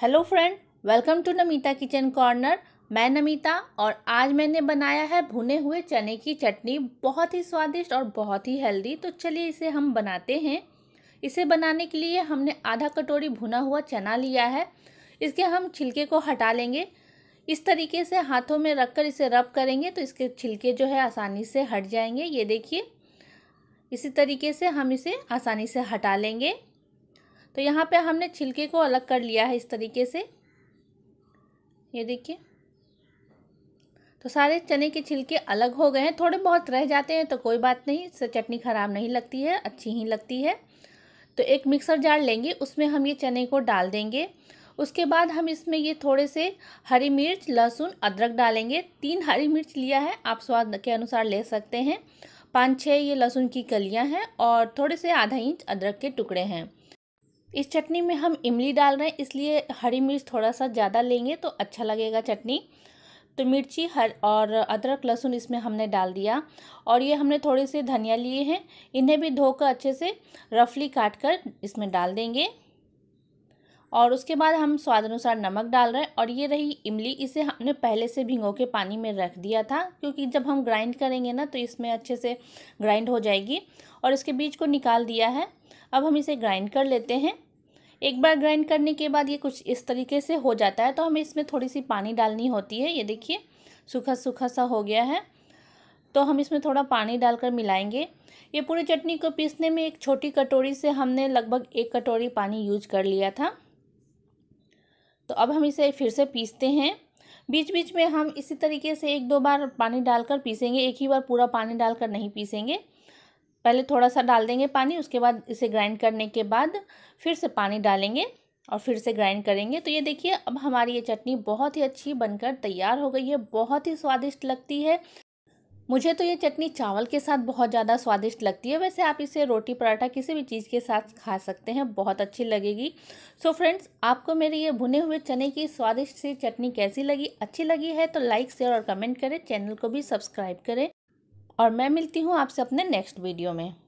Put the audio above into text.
hello friend welcome to Namita kitchen corner मैं नमिता और आज मैंने बनाया है भुने हुए चने की चटनी बहुत ही स्वादिष्ट और बहुत ही हेल्दी तो चलिए इसे हम बनाते हैं इसे बनाने के लिए हमने आधा कटोरी भुना हुआ चना लिया है इसके हम छिलके को हटा लेंगे इस तरीके से हाथों में रख कर इसे रब करेंगे तो इसके छिलके जो है आसानी से हट जाएंगे ये देखिए इसी तरीके से हम इसे आसानी से हटा लेंगे तो यहाँ पे हमने छिलके को अलग कर लिया है इस तरीके से ये देखिए तो सारे चने के छिलके अलग हो गए हैं थोड़े बहुत रह जाते हैं तो कोई बात नहीं इससे चटनी ख़राब नहीं लगती है अच्छी ही लगती है तो एक मिक्सर जार लेंगे उसमें हम ये चने को डाल देंगे उसके बाद हम इसमें ये थोड़े से हरी मिर्च लहसुन अदरक डालेंगे तीन हरी मिर्च लिया है आप स्वाद के अनुसार ले सकते हैं पाँच छः ये लहसुन की कलियां हैं और थोड़े से आधा इंच अदरक के टुकड़े हैं इस चटनी में हम इमली डाल रहे हैं इसलिए हरी मिर्च थोड़ा सा ज़्यादा लेंगे तो अच्छा लगेगा चटनी तो मिर्ची हर और अदरक लहसुन इसमें हमने डाल दिया और ये हमने थोड़े से धनिया लिए हैं इन्हें भी धोकर अच्छे से रफली काट कर इसमें डाल देंगे और उसके बाद हम स्वाद अनुसार नमक डाल रहे हैं और ये रही इमली इसे हमने पहले से भिंगो के पानी में रख दिया था क्योंकि जब हम ग्राइंड करेंगे ना तो इसमें अच्छे से ग्राइंड हो जाएगी और इसके बीज को निकाल दिया है अब हम इसे ग्राइंड कर लेते हैं एक बार ग्राइंड करने के बाद ये कुछ इस तरीके से हो जाता है तो हमें इसमें थोड़ी सी पानी डालनी होती है ये देखिए सूखा सूखा सा हो गया है तो हम इसमें थोड़ा पानी डालकर मिलाएंगे ये पूरी चटनी को पीसने में एक छोटी कटोरी से हमने लगभग एक कटोरी पानी यूज कर लिया था अब हम इसे फिर से पीसते हैं बीच बीच में हम इसी तरीके से एक दो बार पानी डालकर पीसेंगे एक ही बार पूरा पानी डालकर नहीं पीसेंगे पहले थोड़ा सा डाल देंगे पानी उसके बाद इसे ग्राइंड करने के बाद फिर से पानी डालेंगे और फिर से ग्राइंड करेंगे तो ये देखिए अब हमारी ये चटनी बहुत ही अच्छी बनकर तैयार हो गई है बहुत ही स्वादिष्ट लगती है मुझे तो ये चटनी चावल के साथ बहुत ज़्यादा स्वादिष्ट लगती है वैसे आप इसे रोटी पराठा किसी भी चीज़ के साथ खा सकते हैं बहुत अच्छी लगेगी सो so फ्रेंड्स आपको मेरी ये भुने हुए चने की स्वादिष्ट सी चटनी कैसी लगी अच्छी लगी है तो लाइक शेयर और कमेंट करें चैनल को भी सब्सक्राइब करें और मैं मिलती हूँ आपसे अपने नेक्स्ट वीडियो में